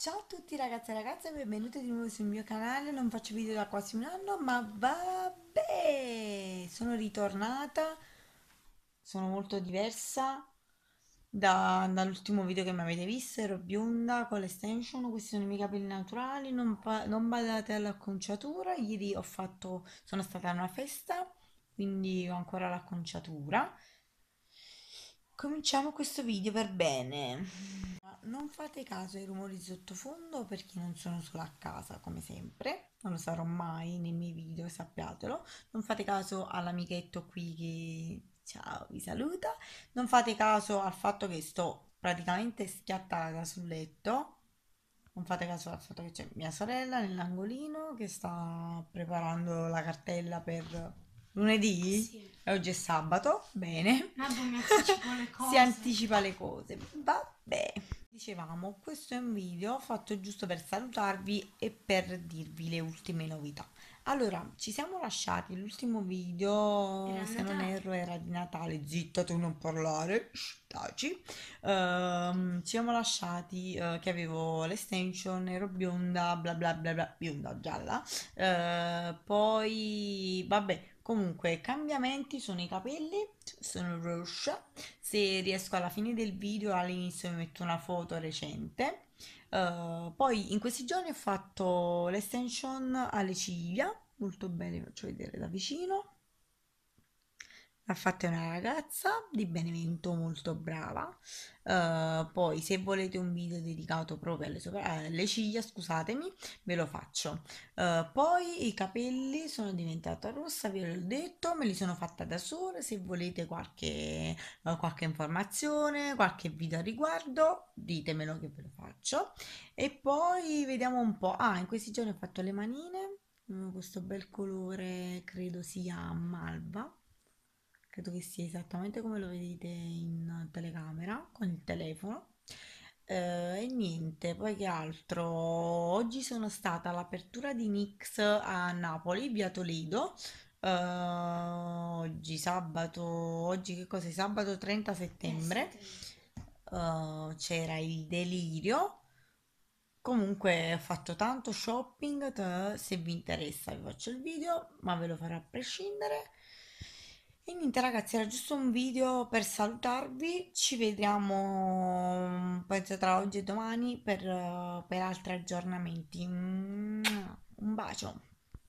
Ciao a tutti ragazzi e ragazze, benvenuti di nuovo sul mio canale, non faccio video da quasi un anno, ma vabbè, sono ritornata, sono molto diversa da, dall'ultimo video che mi avete visto, ero bionda con l'extension, questi sono i miei capelli naturali, non, non badate all'acconciatura, ieri ho fatto, sono stata a una festa, quindi ho ancora l'acconciatura. Cominciamo questo video per bene non fate caso ai rumori sottofondo perché non sono solo a casa, come sempre, non lo sarò mai nei miei video, sappiatelo. Non fate caso all'amichetto qui che ciao, vi saluta. Non fate caso al fatto che sto praticamente schiattata sul letto. Non fate caso al fatto che c'è mia sorella nell'angolino che sta preparando la cartella per lunedì sì. e oggi è sabato, bene. Madonna, anticipa si anticipa le cose, vabbè dicevamo questo è un video fatto giusto per salutarvi e per dirvi le ultime novità allora ci siamo lasciati l'ultimo video era se non erro era di Natale zitta tu non parlare taci uh, ci siamo lasciati uh, che avevo l'extension ero bionda bla bla bla bla bionda gialla uh, poi vabbè comunque cambiamenti sono i capelli sono rouge se riesco alla fine del video all'inizio vi metto una foto recente uh, poi in questi giorni ho fatto l'extension alle ciglia molto bene vi faccio vedere da vicino L'ha fatta una ragazza di Benevento molto brava. Eh, poi se volete un video dedicato proprio alle, sopra- alle eh, ciglia, scusatemi, ve lo faccio. Eh, poi i capelli sono diventata rossa, ve l'ho detto, me li sono fatta da sola. Se volete qualche, eh, qualche informazione, qualche video a riguardo, ditemelo che ve lo faccio. E poi vediamo un po'. Ah, in questi giorni ho fatto le manine, mm, questo bel colore credo sia malva credo che sia esattamente come lo vedete in telecamera con il telefono eh, e niente, poi che altro? Oggi sono stata all'apertura di NYX a Napoli, via Toledo. Eh, oggi sabato, oggi che cosa? Sabato 30 settembre. Eh, eh, c'era il delirio. Comunque ho fatto tanto shopping, se vi interessa vi faccio il video, ma ve lo farò a prescindere. E niente ragazzi, era giusto un video per salutarvi, ci vediamo penso tra oggi e domani per, eh, per altri aggiornamenti. Un bacio!